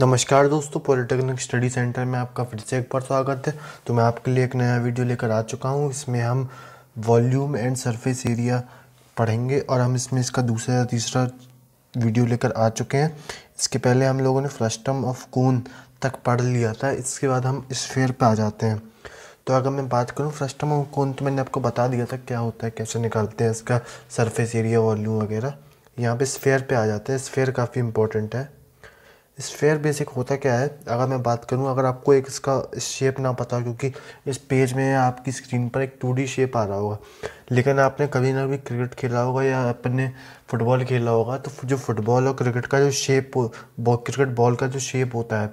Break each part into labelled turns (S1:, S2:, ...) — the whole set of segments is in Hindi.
S1: नमस्कार दोस्तों पॉलिटेक्निक स्टडी सेंटर में आपका फिर से एक बार स्वागत है तो मैं आपके लिए एक नया वीडियो लेकर आ चुका हूँ इसमें हम वॉल्यूम एंड सरफेस एरिया पढ़ेंगे और हम इसमें इसका दूसरा या तीसरा वीडियो लेकर आ चुके हैं इसके पहले हम लोगों ने फ्रस्टम ऑफ कून तक पढ़ लिया था इसके बाद हम स्फेयर पर आ जाते हैं तो अगर मैं बात करूँ फ्रस्टम ऑफ कून तो मैंने आपको बता दिया था क्या होता है कैसे निकालते हैं इसका सरफेस एरिया वॉल्यूम वगैरह यहाँ पे स्फेयर पे आ जाते हैं स्फेयर काफ़ी इंपॉर्टेंट है स्फेयर बेसिक होता क्या है अगर मैं बात करूं अगर आपको एक इसका शेप ना पता क्योंकि इस पेज में आपकी स्क्रीन पर एक टू शेप आ रहा होगा लेकिन आपने कभी ना कभी क्रिकेट खेला होगा या अपने फुटबॉल खेला होगा तो जो फुटबॉल और क्रिकेट का जो शेप क्रिकेट बॉल का जो शेप होता है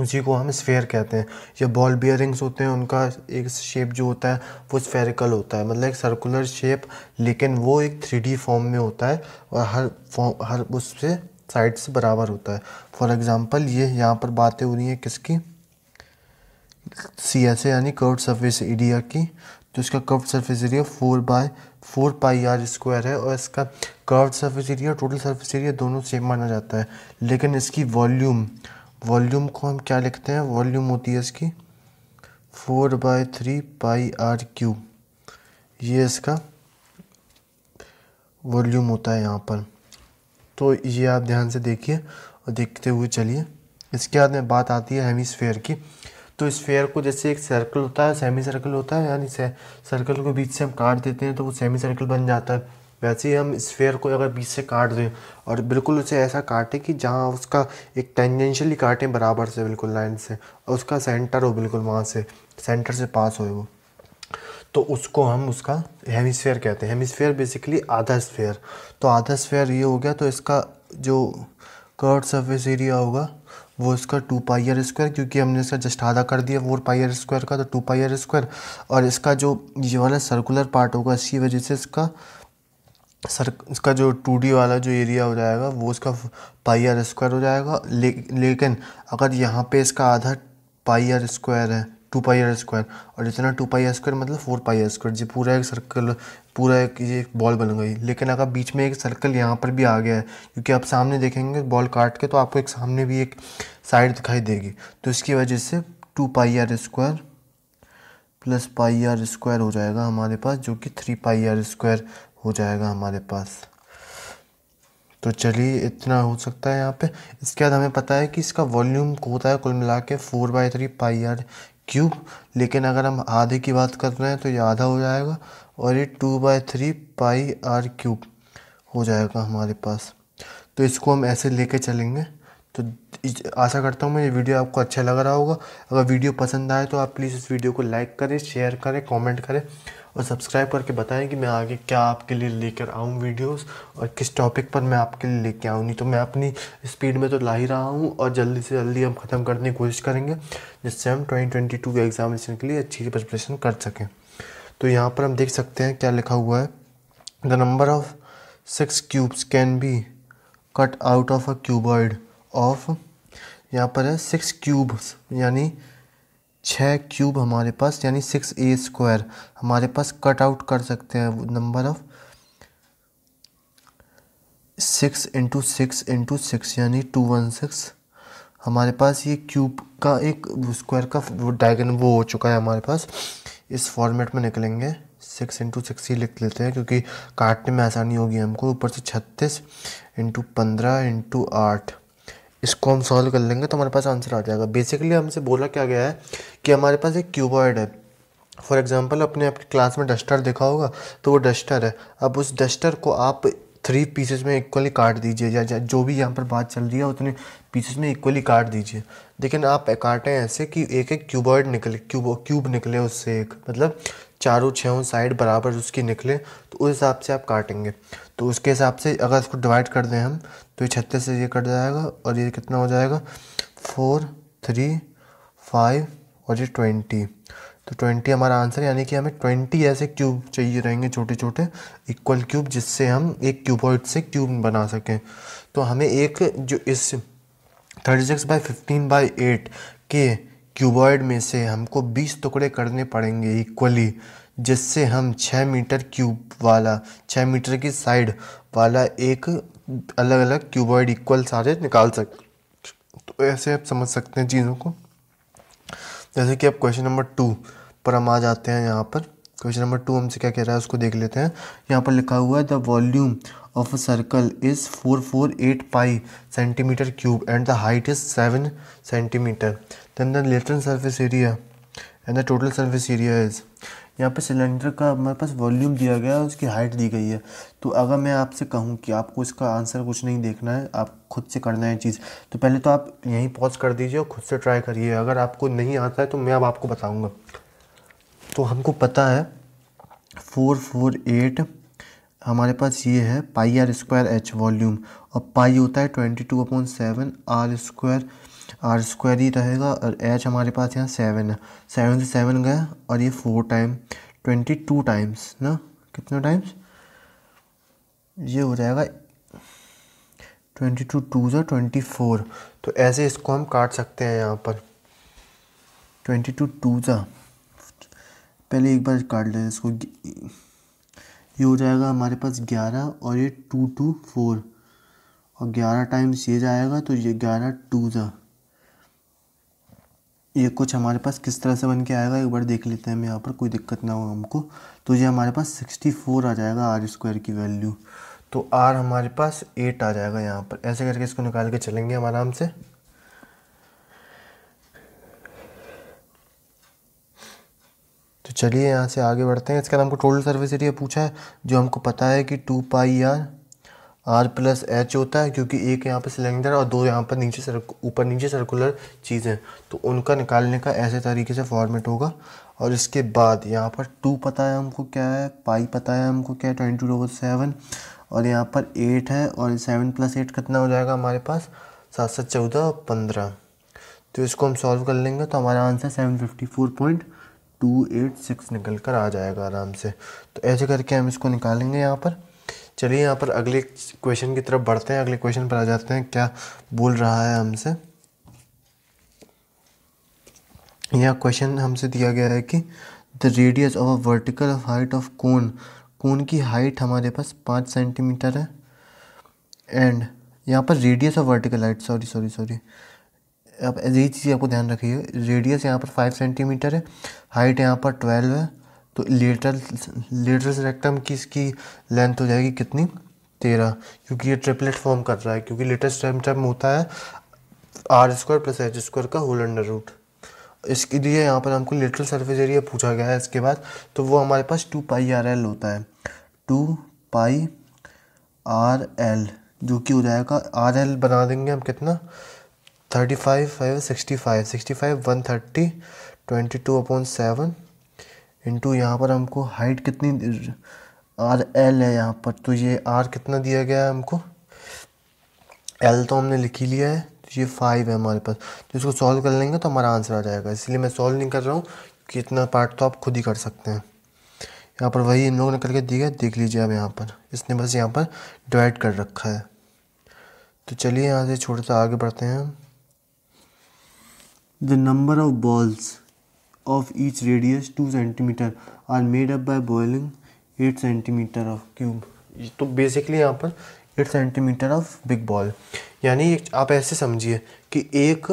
S1: उसी को हम स्फेयर कहते हैं या बॉल बियरिंग्स होते हैं उनका एक शेप जो होता है वो स्फेरिकल होता है मतलब एक सर्कुलर शेप लेकिन वो एक थ्री फॉर्म में होता है और हर फॉर्म हर उससे साइड से बराबर होता है फॉर एग्ज़ाम्पल ये यहाँ पर बातें हो रही हैं किसकी सी एस ए यानी कर्व सरफेस एरिया की तो इसका curve surface area four by four pi r square है और इसका curve surface area total surface area दोनों सेम माना जाता है लेकिन इसकी वॉल्यूम वॉल्यूम को हम क्या लिखते हैं वॉल्यूम होती है इसकी four by three pi r cube ये इसका वॉल्यूम होता है यहाँ पर तो ये आप ध्यान से देखिए और देखते हुए चलिए इसके बाद में बात आती है स्फेयर की तो स्फेयर को जैसे एक सर्कल होता है सेमी सर्कल होता है यानी से, सर्कल को बीच से हम काट देते हैं तो वो सेमी सर्कल बन जाता है वैसे ही हम स्फेयर को अगर बीच से काट दें और बिल्कुल उसे ऐसा काटें कि जहाँ उसका एक टेंजेंशियली काटें बराबर से बिल्कुल लाइन से और उसका सेंटर हो बिल्कुल वहाँ से सेंटर से पास हो वो तो उसको हम उसका हेमिसफेयर कहते हैं हेमिसफेयर बेसिकली आधा स्फेयर तो आधा स्फेयर ये हो गया तो इसका जो कर्ड सरफेस एरिया होगा वो इसका टू पाइयर स्क्वायर क्योंकि हमने इसका जस्ट आधा कर दिया फोर पाइयर स्क्वायर का तो टू पाइयर स्क्वायर और इसका जो ये वाला सर्कुलर पार्ट होगा इसी वजह से इसका सर इसका जो टू वाला जो एरिया हो जाएगा वो इसका पाइयर स्क्वायर हो जाएगा ले, लेकिन अगर यहाँ पे इसका आधा पाइयर स्क्वायर है टू पाई आर स्क्वायर और इतना टू पाई आर स्क्वायर मतलब फोर पाई आर स्क्वायर जी पूरा एक सर्कल पूरा एक ये एक बॉल बन गई लेकिन अगर बीच में एक सर्कल यहाँ पर भी आ गया है क्योंकि आप सामने देखेंगे बॉल काट के तो आपको एक सामने भी एक साइड दिखाई देगी तो इसकी वजह से two pi r square plus pi r square हो जाएगा हमारे पास जो कि थ्री पाई आर स्क्वायर हो जाएगा हमारे पास तो चलिए इतना हो सकता है यहाँ पे इसके बाद हमें पता है कि इसका वॉल्यूम होता है कुल मिला के four by three pi r cube लेकिन अगर हम आधे की बात कर रहे हैं तो ये आधा हो जाएगा और ये two by three pi r cube हो जाएगा हमारे पास तो इसको हम ऐसे लेके चलेंगे तो आशा करता हूँ मैं ये वीडियो आपको अच्छा लग रहा होगा अगर वीडियो पसंद आए तो आप प्लीज़ इस वीडियो को लाइक करें शेयर करें कमेंट करें और सब्सक्राइब करके बताएं कि मैं आगे क्या आपके लिए लेकर आऊँ वीडियोस और किस टॉपिक पर मैं आपके लिए लेके आऊँ नहीं तो मैं अपनी स्पीड में तो ला ही रहा हूँ और जल्दी से जल्दी हम ख़त्म करने की कोशिश करेंगे जिससे हम ट्वेंटी के एग्ज़ामिनेशन के लिए अच्छी प्रिपरेशन कर सकें तो यहाँ पर हम देख सकते हैं क्या लिखा हुआ है the number of six cubes can be cut out of a cuboid of यहाँ पर है सिक्स क्यूब्स यानी छः क्यूब हमारे पास यानी सिक्स ए स्क्वायर हमारे पास कट आउट कर सकते हैं number of six into six into six यानी टू वन सिक्स हमारे पास ये क्यूब का एक स्क्वायर का वो डायगन वो हो चुका है हमारे पास इस फॉर्मेट में निकलेंगे सिक्स इंटू सिक्स ही लिख लेते हैं क्योंकि काटने में आसानी होगी हमको ऊपर से छत्तीस इंटू पंद्रह इंटू आठ इसको हम सॉल्व कर लेंगे तो हमारे पास आंसर आ जाएगा बेसिकली हमसे बोला क्या गया है कि हमारे पास एक क्यूबॉइड है फॉर एग्ज़ाम्पल आपने आपकी क्लास में डस्टर देखा होगा तो वो डस्टर है अब उस डस्टर को आप थ्री पीसेस में इक्वली काट दीजिए या जो भी यहाँ पर बात चल रही है उतने पीसेस में इक्वली काट दीजिए लेकिन आप काटें ऐसे कि एक एक क्यूबॉइड निकले क्यूब क्यूब निकले उससे एक मतलब चारों छहों साइड बराबर उसकी निकले तो उस हिसाब से आप काटेंगे तो उसके हिसाब से अगर इसको डिवाइड कर दें हम तो ये छत्तीस से ये कट जाएगा और ये कितना हो जाएगा फोर थ्री फाइव और ये ट्वेंटी तो ट्वेंटी हमारा आंसर यानी कि हमें ट्वेंटी ऐसे क्यूब चाहिए रहेंगे छोटे छोटे इक्वल क्यूब जिससे हम एक क्यूबॉइड से क्यूब बना सकें तो हमें एक जो इस thirty six by fifteen by eight के क्यूबॉइड में से हमको बीस टुकड़े करने पड़ेंगे इक्वली जिससे हम छः मीटर क्यूब वाला छः मीटर की साइड वाला एक अलग अलग क्यूबॉइड इक्वल सारे निकाल सक तो ऐसे आप समझ सकते हैं चीज़ों को जैसे कि अब क्वेश्चन नंबर टू पर हम आ जाते हैं यहाँ पर क्वेश्चन नंबर टू हमसे क्या कह रहा है उसको देख लेते हैं यहाँ पर लिखा हुआ है the volume of a circle is four four eight pi centimetre cube and the height is seven centimetre तो then the lateral surface area and the total surface area is यहाँ पे सिलेंडर का हमारे पास वॉल्यूम दिया गया है उसकी हाइट दी गई है तो अगर मैं आपसे कहूँ कि आपको इसका आंसर कुछ नहीं देखना है आप खुद से करना है चीज़ तो पहले तो आप यहीं पॉज कर दीजिए और खुद से ट्राई करिए अगर आपको नहीं आता है तो मैं अब आपको बताऊँगा तो हमको पता है फोर फोर एट हमारे पास ये है pi r square h volume और पाई होता है twenty two upon seven r square r square ही रहेगा और एच हमारे पास यहाँ सेवन है सेवन से सेवन गया और ये four time twenty two times ना कितना टाइम्स ये हो जाएगा ट्वेंटी टू टू जो ट्वेंटी फोर तो ऐसे इसको हम काट सकते हैं यहाँ पर ट्वेंटी टू टू जो पहले एक बार काट लें इसको ये हो जाएगा हमारे पास ग्यारह और ये टू टू फोर और ग्यारह टाइम्स ये जाएगा तो ये ग्यारह टू जो ये कुछ हमारे पास किस तरह से बन के आएगा एक बार देख लेते हैं हम यहाँ पर कोई दिक्कत ना हो हमको तो ये हमारे पास सिक्सटी फोर आ जाएगा आर स्क्वायर की वैल्यू तो आर हमारे पास एट आ जाएगा यहाँ पर ऐसे करके इसको निकाल के चलेंगे हम आराम से तो चलिए यहाँ से आगे बढ़ते हैं इसके बाद हमको टोटल सर्विस एरिया पूछा है जो हमको पता है कि two pi r r plus h होता है क्योंकि एक यहाँ पर सिलेंडर और दो यहाँ पर नीचे सर ऊपर नीचे सर्कुलर चीज़ें तो उनका निकालने का ऐसे तरीके से फॉर्मेट होगा और इसके बाद यहाँ पर टू पता है हमको क्या है पाई पता है हमको क्या है ट्वेंटी टू सेवन और यहाँ पर एट है और सेवन प्लस एट कितना हो जाएगा हमारे पास सात सात चौदह और पंद्रह तो इसको हम सॉल्व कर लेंगे तो हमारा answer seven fifty four point two eight six निकल कर आ जाएगा आराम से तो ऐसे करके हम इसको निकालेंगे यहाँ पर चलिए यहाँ पर अगले क्वेश्चन की तरफ बढ़ते हैं अगले क्वेश्चन पर आ जाते हैं क्या बोल रहा है हमसे यह क्वेश्चन हमसे दिया गया है कि the radius of a vertical height of cone cone की हाइट हमारे पास पाँच सेंटीमीटर है एंड यहाँ पर radius of vertical height sorry sorry sorry आप यही चीज़ आपको ध्यान रखिए रेडियस यहाँ पर फाइव सेंटीमीटर है हाइट यहाँ पर ट्वेल्व है तो लेटरल लेटरल रेक्टम की इसकी लेंथ हो जाएगी कितनी तेरह क्योंकि ये ट्रिपलेट फॉर्म कर रहा है क्योंकि लेटेस्ट टाइम होता है r square plus h square का होल अंडर रूट इसके लिए यहाँ पर हमको लेटरल सरफेस एरिया पूछा गया है इसके बाद तो वो हमारे पास टू पाई आर एल होता है टू पाई आर एल जो कि हो जाएगा आर एल बना देंगे हम कितना thirty five five sixty five sixty five one thirty twenty two upon seven into यहाँ पर हमको हाइट कितनी आर एल है यहाँ पर तो ये आर कितना दिया गया है हमको एल तो हमने लिख ही लिया है तो ये फाइव है हमारे पास तो इसको सॉल्व कर लेंगे तो हमारा आंसर आ जाएगा इसलिए मैं सॉल्व नहीं कर रहा हूँ कि इतना पार्ट तो आप खुद ही कर सकते हैं यहाँ पर वही इन लोगों ने करके दिया देख लीजिए अब यहाँ पर इसने बस यहाँ पर डिवाइड कर रखा है तो चलिए यहाँ से छोटे से आगे बढ़ते हैं the number of balls of each radius 2 cm are made up by boiling 8 cm of cube तो basically यहाँ पर 8 cm of big ball यानी आप ऐसे समझिए कि एक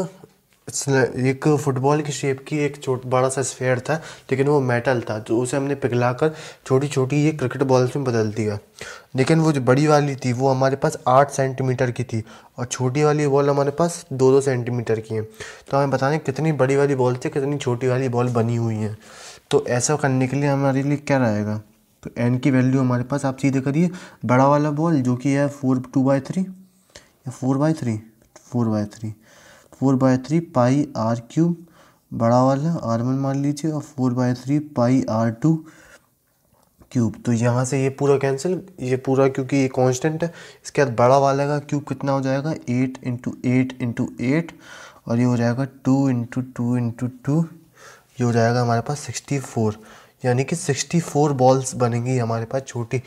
S1: एक फुटबॉल की शेप की एक छोट बड़ा सा स्फेयर था लेकिन वो मेटल था तो उसे हमने पिघलाकर छोटी छोटी ये क्रिकेट बॉल्स में बदल दिया लेकिन वो जो बड़ी वाली थी वो हमारे पास आठ सेंटीमीटर की थी और छोटी वाली बॉल हमारे पास दो दो सेंटीमीटर की है तो हमें बताने कितनी बड़ी वाली बॉल से कितनी छोटी वाली बॉल बनी हुई है तो ऐसा करने के लिए हमारे लिए क्या रहेगा तो एन की वैल्यू हमारे पास आप सीधे करिए बड़ा वाला बॉल जो कि है फोर टू बाई थ्री या four by three four by three four by three pi r cube बड़ा वाला आर वन मान लीजिए और four by three pi r two cube तो यहाँ से ये पूरा कैंसिल ये पूरा क्योंकि ये कांस्टेंट है इसके बाद बड़ा वाला का क्यूब कितना हो जाएगा eight into eight into eight और ये हो जाएगा two into two into two ये हो जाएगा हमारे पास सिक्सटी फोर यानी कि सिक्सटी फोर बॉल्स बनेंगी हमारे पास छोटी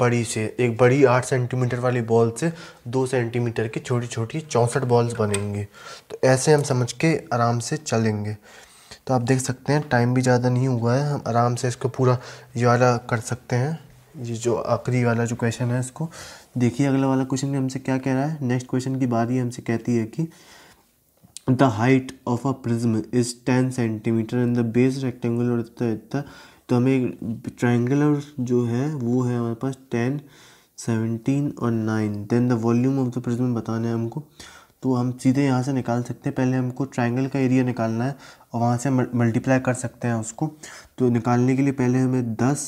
S1: बड़ी से एक बड़ी आठ सेंटीमीटर वाली बॉल से दो सेंटीमीटर की छोटी छोटी चौंसठ बॉल्स बनेंगे तो ऐसे हम समझ के आराम से चलेंगे तो आप देख सकते हैं टाइम भी ज़्यादा नहीं हुआ है हम आराम से इसको पूरा ये वाला कर सकते हैं ये जो आखिरी वाला जो क्वेश्चन है इसको देखिए अगला वाला क्वेश्चन भी हमसे क्या कह रहा है नेक्स्ट क्वेश्चन की बात ही हमसे कहती है कि the height of a prism is ten centimetre and the base rectangular तो हमें ट्राइंगल जो है वो है हमारे पास टेन सेवनटीन और nine then the volume of the prism बताना है हमको तो हम सीधे यहाँ से निकाल सकते हैं पहले हमको ट्राइंगल का एरिया निकालना है और वहाँ से मल्टीप्लाई कर सकते हैं उसको तो निकालने के लिए पहले हमें दस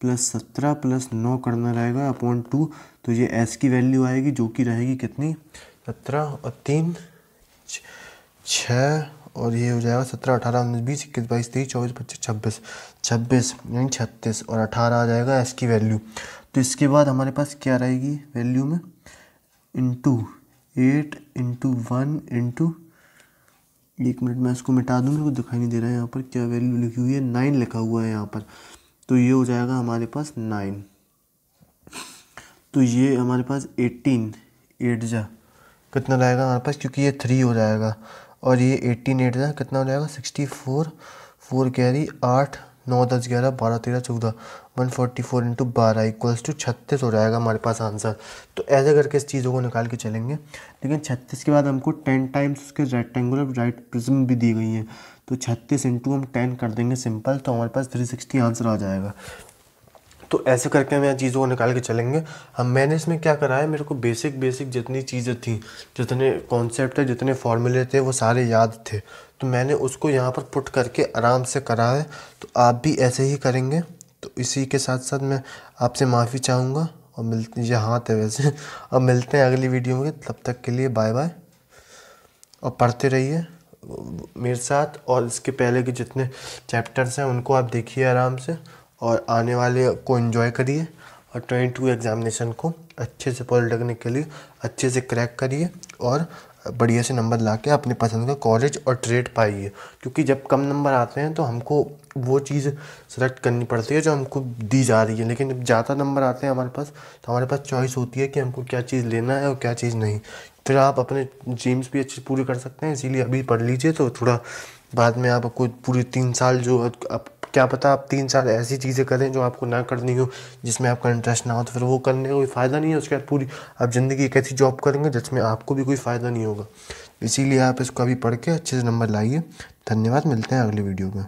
S1: प्लस सत्रह प्लस नौ करना रहेगा अपॉन टू तो ये एस की वैल्यू आएगी जो कि रहेगी कितनी सत्रह और तीन छः और ये हो जाएगा सत्रह अठारह उन्नीस बीस इक्कीस बाईस तेईस चौबीस पच्चीस छब्बीस छब्बीस यानी छत्तीस और अठारह आ जाएगा एस की वैल्यू तो इसके बाद हमारे पास क्या रहेगी वैल्यू में into eight into one into एक मिनट मैं इसको मिटा दूँ मेरे को दिखाई नहीं दे रहा है यहाँ पर क्या वैल्यू लिखी हुई है नाइन लिखा हुआ है यहाँ पर तो ये हो जाएगा हमारे पास नाइन तो ये हमारे पास एटीन एट जा कितना रहेगा हमारे पास क्योंकि ये थ्री हो जाएगा और ये एट्टीन एट था कितना हो जाएगा सिक्सटी फोर फोर कैरी आठ नौ दस ग्यारह बारह तेरह चौदह वन फोर्टी फोर इंटू बारह इक्वल्स टू छत्तीस हो जाएगा हमारे पास आंसर तो ऐसे करके इस चीज़ों को निकाल के चलेंगे लेकिन छत्तीस के बाद हमको टेन टाइम्स उसके रेक्टेंगुलर राइट प्रिज्म भी दी गई हैं तो छत्तीस इंटू हम टेन कर देंगे सिंपल तो हमारे पास थ्री सिक्सटी आंसर आ जाएगा तो ऐसे करके हम यहाँ चीज़ों को निकाल के चलेंगे हम मैंने इसमें क्या करा है मेरे को बेसिक बेसिक जितनी चीज़ें थी जितने कॉन्सेप्ट है जितने फॉर्मूले थे वो सारे याद थे तो मैंने उसको यहाँ पर पुट करके आराम से करा है तो आप भी ऐसे ही करेंगे तो इसी के साथ साथ मैं आपसे माफ़ी चाहूँगा और मिलते ये हाथ है वैसे अब मिलते हैं अगली वीडियो में तब तक के लिए बाय बाय और पढ़ते रहिए मेरे साथ और इसके पहले के जितने चैप्टर्स हैं उनको आप देखिए आराम से और आने वाले को इन्जॉय करिए और ट्वेंटी टू एग्ज़ामिनेशन को अच्छे से पॉलिटेक्निक के लिए अच्छे से क्रैक करिए और बढ़िया से नंबर ला के अपने पसंद का कॉलेज और ट्रेड पाइए क्योंकि जब कम नंबर आते हैं तो हमको वो चीज़ सेलेक्ट करनी पड़ती है जो हमको दी जा रही है लेकिन जब ज़्यादा नंबर आते हैं हमारे पास तो हमारे पास चॉइस होती है कि हमको क्या चीज़ लेना है और क्या चीज़ नहीं फिर आप अपने ड्रीम्स भी अच्छे पूरे कर सकते हैं इसीलिए अभी पढ़ लीजिए तो थोड़ा बाद में आप आपको पूरे तीन साल जो आप क्या पता आप तीन चार ऐसी चीज़ें करें जो आपको ना करनी हो जिसमें आपका इंटरेस्ट ना हो तो फिर वो करने का कोई फ़ायदा नहीं है उसके बाद पूरी आप ज़िंदगी एक ऐसी जॉब करेंगे जिसमें आपको भी कोई फ़ायदा नहीं होगा इसीलिए आप इसको अभी पढ़ के अच्छे से नंबर लाइए धन्यवाद मिलते हैं अगली वीडियो में